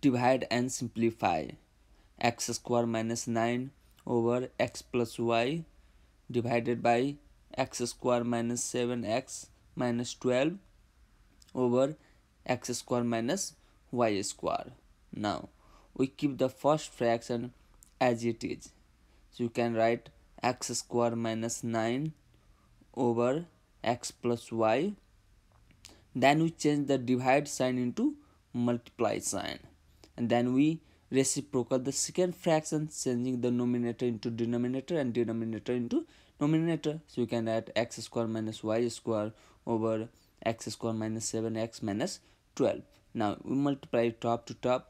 divide and simplify x square minus 9 over x plus y divided by x square minus 7x minus 12 over x square minus y square now we keep the first fraction as it is so you can write x square minus 9 over x plus y then we change the divide sign into multiply sign and then we reciprocal the second fraction changing the numerator into denominator and denominator into numerator so you can add x square minus y square over x square minus 7x minus 12 now we multiply top to top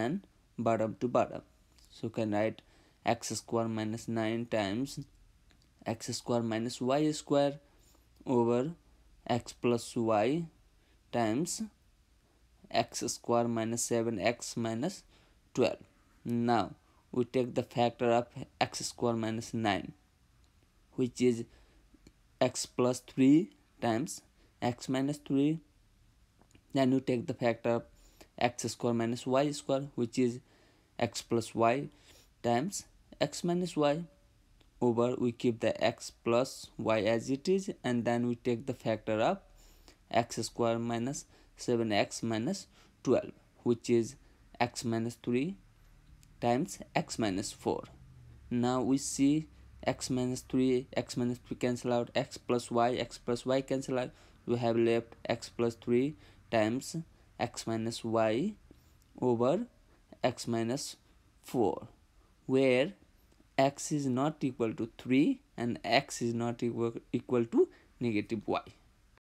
and bottom to bottom so you can write x square minus 9 times x square minus y square over x plus y times x square minus 7x minus 12. Now we take the factor of x square minus 9 which is x plus 3 times x minus 3 then you take the factor of x square minus y square which is x plus y times x minus y over we keep the x plus y as it is and then we take the factor of x square minus 7x minus 12 which is x minus 3 times x minus 4 now we see x minus 3 x minus 3 cancel out x plus y x plus y cancel out we have left x plus 3 times x minus y over x minus 4 where x is not equal to 3 and x is not equal, equal to negative y